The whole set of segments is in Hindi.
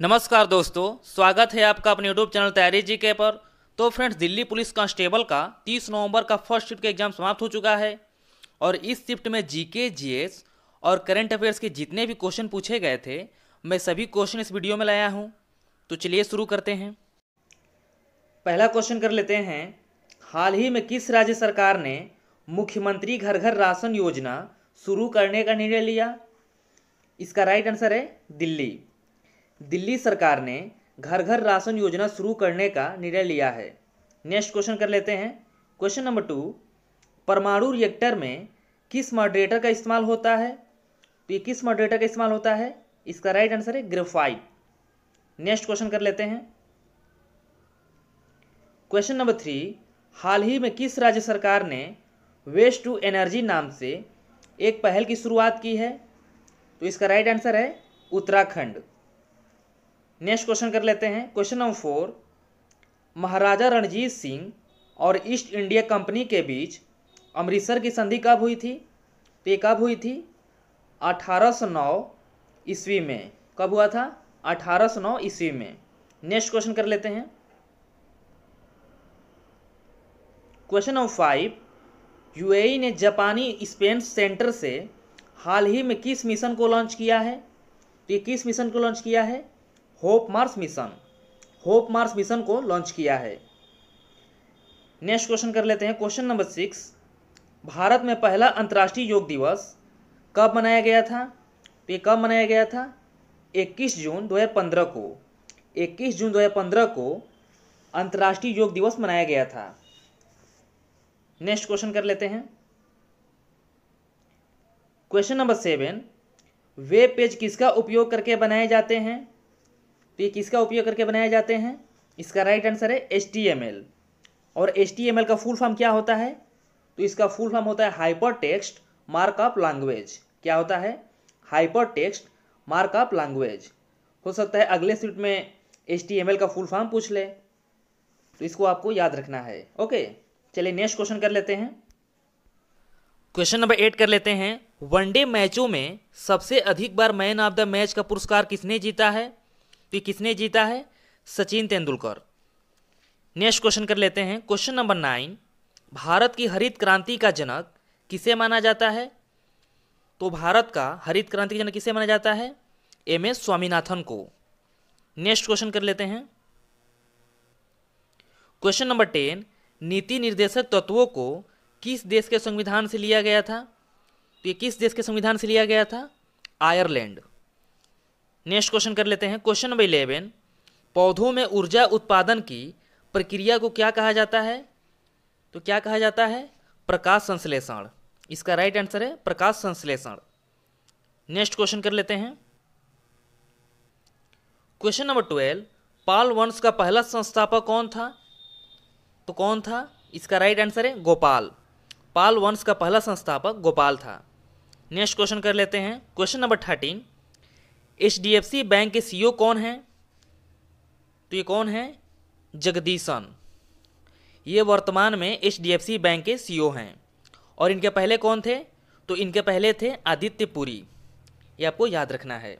नमस्कार दोस्तों स्वागत है आपका अपने यूट्यूब चैनल तैयारी जी के पर तो फ्रेंड्स दिल्ली पुलिस कांस्टेबल का 30 नवंबर का फर्स्ट शिफ्ट का एग्जाम समाप्त हो चुका है और इस शिफ्ट में जीके जीएस और करंट अफेयर्स के जितने भी क्वेश्चन पूछे गए थे मैं सभी क्वेश्चन इस वीडियो में लाया हूं तो चलिए शुरू करते हैं पहला क्वेश्चन कर लेते हैं हाल ही में किस राज्य सरकार ने मुख्यमंत्री घर घर राशन योजना शुरू करने का निर्णय लिया इसका राइट आंसर है दिल्ली दिल्ली सरकार ने घर घर राशन योजना शुरू करने का निर्णय लिया है नेक्स्ट क्वेश्चन कर लेते हैं क्वेश्चन नंबर टू परमाणु रिएक्टर में किस मॉडरेटर का इस्तेमाल होता है तो ये किस मॉडरेटर का इस्तेमाल होता है इसका राइट आंसर है ग्रेफाइट नेक्स्ट क्वेश्चन कर लेते हैं क्वेश्चन नंबर थ्री हाल ही में किस राज्य सरकार ने वेस्ट टू एनर्जी नाम से एक पहल की शुरुआत की है तो इसका राइट आंसर है उत्तराखंड नेक्स्ट क्वेश्चन कर लेते हैं क्वेश्चन नंबर फोर महाराजा रणजीत सिंह और ईस्ट इंडिया कंपनी के बीच अमृतसर की संधि कब हुई थी तो ये कब हुई थी 1809 ईस्वी में कब हुआ था 1809 ईस्वी में नेक्स्ट क्वेश्चन कर लेते हैं क्वेश्चन नंबर फाइव यूएई ने जापानी स्पेन सेंटर से हाल ही में किस मिशन को लॉन्च किया है तो ये किस मिशन को लॉन्च किया है Hope Mars mission Hope Mars mission को लॉन्च किया है नेक्स्ट क्वेश्चन कर लेते हैं क्वेश्चन नंबर सिक्स भारत में पहला अंतर्राष्ट्रीय योग दिवस कब मनाया गया था तो ये कब मनाया गया था 21 जून 2015 को 21 जून 2015 को अंतर्राष्ट्रीय योग दिवस मनाया गया था नेक्स्ट क्वेश्चन कर लेते हैं question number seven web page किसका उपयोग करके बनाए जाते हैं तो ये किसका उपयोग करके बनाए जाते हैं इसका राइट आंसर है एच और एच का फुल फॉर्म क्या होता है तो इसका फुल फॉर्म होता है हाइपर टेक्स्ट मार्कअप लैंग्वेज क्या होता है हाइपर टेक्स्ट मार्कअप लैंग्वेज हो सकता है अगले सीट में एच का फुल फॉर्म पूछ ले तो इसको आपको याद रखना है ओके चलिए नेक्स्ट क्वेश्चन कर लेते हैं क्वेश्चन नंबर एट कर लेते हैं वनडे मैचों में सबसे अधिक बार मैन ऑफ द मैच का पुरस्कार किसने जीता है तो किसने जीता है सचिन तेंदुलकर नेक्स्ट क्वेश्चन कर लेते हैं क्वेश्चन नंबर नाइन भारत की हरित क्रांति का जनक किसे माना जाता है तो भारत का हरित क्रांति का जनक किसे माना जाता है एम एस स्वामीनाथन को नेक्स्ट क्वेश्चन कर लेते हैं क्वेश्चन नंबर टेन नीति निर्देशक तत्वों को किस देश के संविधान से लिया गया था तो ये किस देश के संविधान से लिया गया था आयरलैंड नेक्स्ट क्वेश्चन कर लेते हैं क्वेश्चन नंबर इलेवन पौधों में ऊर्जा उत्पादन की प्रक्रिया को क्या कहा जाता है तो क्या कहा जाता है प्रकाश संश्लेषण इसका राइट आंसर है प्रकाश संश्लेषण नेक्स्ट क्वेश्चन कर लेते हैं क्वेश्चन नंबर ट्वेल्व पाल वंश का पहला संस्थापक कौन था तो कौन था इसका राइट आंसर है गोपाल पाल वंश का पहला संस्थापक गोपाल था नेक्स्ट क्वेश्चन कर लेते हैं question number thirteen H bank के सीईओ e कौन हैं तो ये कौन है जगदीशन ये वर्तमान में एच बैंक के सीईओ e हैं और इनके पहले कौन थे तो इनके पहले थे आदित्य पुरी ये आपको याद रखना है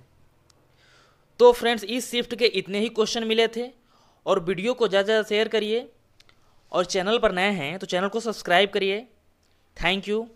तो फ्रेंड्स इस शिफ्ट के इतने ही क्वेश्चन मिले थे और वीडियो को ज़्यादा ज़्यादा शेयर करिए और चैनल पर नए हैं तो चैनल को सब्सक्राइब करिए थैंक यू